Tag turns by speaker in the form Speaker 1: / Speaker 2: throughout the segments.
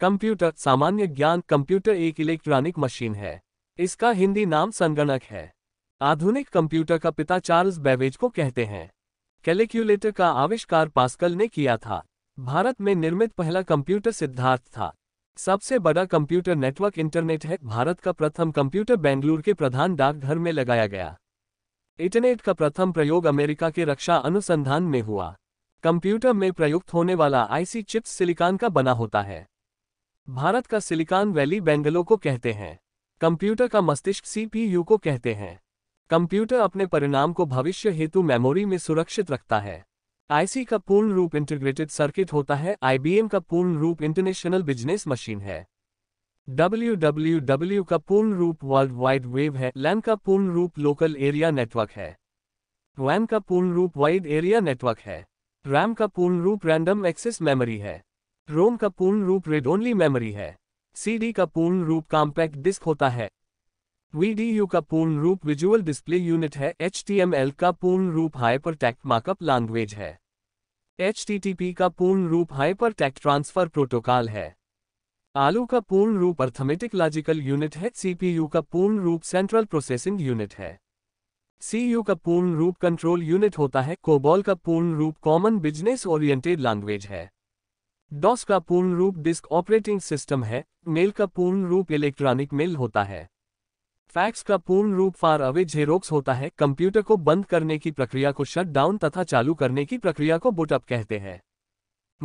Speaker 1: computer सामान्य ज्ञान computer एक इलेक्ट्रॉनिक मशीन है इसका हिंदी नाम संगणक है आधुनिक कंप्यूटर का पिता चार्ल्स बेवेज को कहते हैं कैलकुलेटर का आविष्कार पास्कल ने किया था भारत में निर्मित पहला कंप्यूटर सिद्धार्थ था सबसे बड़ा कंप्यूटर नेटवर्क इंटरनेट है भारत का प्रथम कंप्यूटर बेंगलुरु के प्रधान डाकघर में लगाया गया इंटरनेट का प्रथम प्रयोग अमेरिका के रक्षा अनुसंधान में हुआ कंप्यूटर में प्रयुक्त होने वाला आईसी चिप्स सिलिकॉन का बना होता है भारत का सिलिकॉन वैली बेंगलो को कहते हैं कंप्यूटर का मस्तिष्क सीपीयू को कहते हैं कंप्यूटर अपने परिणाम को भविष्य हेतु मेमोरी में सुरक्षित रखता है आईसी का पूर्ण रूप इंटीग्रेटेड सर्किट होता है आईबीएम का पूर्ण रूप इंटरनेशनल बिजनेस मशीन है डब्ल्यू का पूर्ण रूप वर्ल्ड वाइड वेब है लैन का पूर्ण रूप लोकल एरिया नेटवर्क है वैन का पूर्ण रूप वाइड एरिया नेटवर्क है रैम का पूर्ण रूप रैंडम एक्सेस मेमोरी है रोम का पूर्ण रूप रेड ओनली मेमोरी है सीडी का पूर्ण रूप कॉम्पैक्ट डिस्क होता है वीडीयू का पूर्ण रूप विजुअल डिस्प्ले यूनिट है एच का पूर्ण रूप हाइपर टैक्ट मार्कअप लैंग्वेज है एच का पूर्ण रूप हाइपर टैक्ट ट्रांसफर प्रोटोकॉल है आलू का पूर्ण रूप अर्थमेटिक लॉजिकल यूनिट है सीपीयू का पूर्ण रूप सेंट्रल प्रोसेसिंग यूनिट है सीयू का पूर्ण रूप कंट्रोल यूनिट होता है कोबॉल का पूर्ण रूप कॉमन बिजनेस ओरिएंटेड लैंग्वेज है डॉस का पूर्ण रूप डिस्क ऑपरेटिंग सिस्टम है मेल का पूर्ण रूप इलेक्ट्रॉनिक मेल होता है फैक्स का पूर्ण रूप फार अवे झेरोक्स होता है कंप्यूटर को बंद करने की प्रक्रिया को शट डाउन तथा चालू करने की प्रक्रिया को बुटअप कहते हैं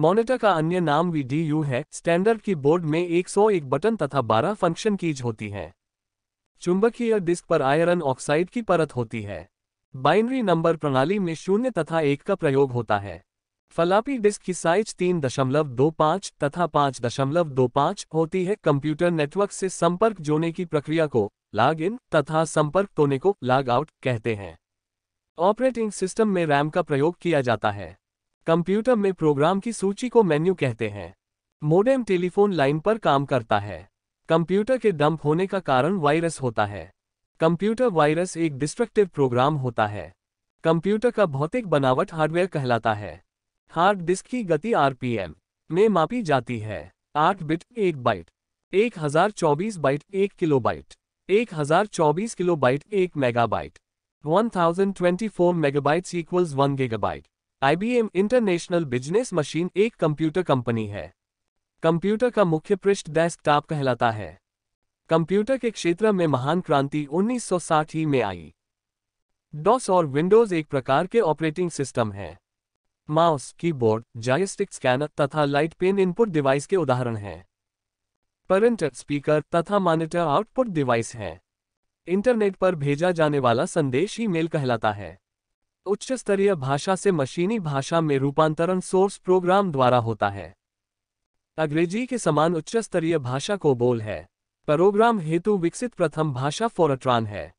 Speaker 1: मॉनिटर का अन्य नाम यू है स्टैंडर्ड की बोर्ड में 101 बटन तथा 12 फंक्शन कीज होती हैं चुंबकीय डिस्क पर आयरन ऑक्साइड की परत होती है बाइनरी नंबर प्रणाली में शून्य तथा एक का प्रयोग होता है फलापी डिस्क की साइज तीन दशमलव दो पाँच तथा पाँच दशमलव दो पाँच होती है कंप्यूटर नेटवर्क से संपर्क जोड़ने की प्रक्रिया को लॉग इन तथा संपर्क तोने को लॉग आउट कहते हैं ऑपरेटिंग सिस्टम में रैम का प्रयोग किया जाता है कंप्यूटर में प्रोग्राम की सूची को मेन्यू कहते हैं मोडेम टेलीफोन लाइन पर काम करता है कंप्यूटर के डंप होने का कारण वायरस होता है कंप्यूटर वायरस एक डिस्ट्रक्टिव प्रोग्राम होता है कंप्यूटर का भौतिक बनावट हार्डवेयर कहलाता है हार्ड डिस्क की गति आरपीएम में मापी जाती है आठ बिट एक बाइट एक हजार चौबीस बाइट एक एक kilobyte 1 kilobyte 1024 kilobyte 1 megabyte four megabyte equals one gigabyte IBM international business machine एक कंप्यूटर कंपनी है कंप्यूटर का मुख्य पृष्ठ डेस्कटॉप कहलाता है कंप्यूटर के क्षेत्र में महान क्रांति 1960 ही में आई डॉस और विंडोज एक प्रकार के ऑपरेटिंग सिस्टम हैं माउस कीबोर्ड जायस्टिक स्कैनर तथा लाइट पेन इनपुट डिवाइस के उदाहरण हैं प्रिंटर स्पीकर तथा मॉनिटर आउटपुट डिवाइस हैं इंटरनेट पर भेजा जाने वाला संदेश ही मेल कहलाता है उच्च स्तरीय भाषा से मशीनी भाषा में रूपांतरण सोर्स प्रोग्राम द्वारा होता है अंग्रेजी के समान उच्च स्तरीय भाषा को बोल है प्रोग्राम हेतु विकसित प्रथम भाषा फोरट्रान है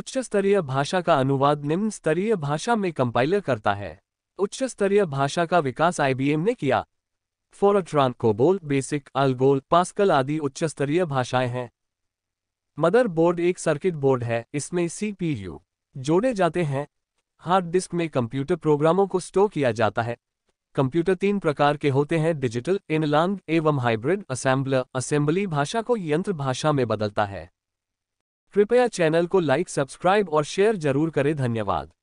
Speaker 1: उच्च स्तरीय भाषा का अनुवाद निम्न स्तरीय भाषा में कंपाइलर करता है उच्च स्तरीय भाषा का विकास आईबीएम ने किया Fortran COBOL BASIC ALGOL Pascal आदि उच्च स्तरीय भाषाएं हैं मदर बोर्ड एक सर्किट बोर्ड है इसमें सीपीयू जोड़े जाते हैं हार्ड डिस्क में कंप्यूटर प्रोग्रामों को स्टोर किया जाता है कंप्यूटर तीन प्रकार के होते हैं डिजिटल इनलांग एवं हाइब्रिड असेंबलर असेंबली भाषा को यंत्र भाषा में बदलता है कृपया चैनल को लाइक सब्सक्राइब और शेयर जरूर करें धन्यवाद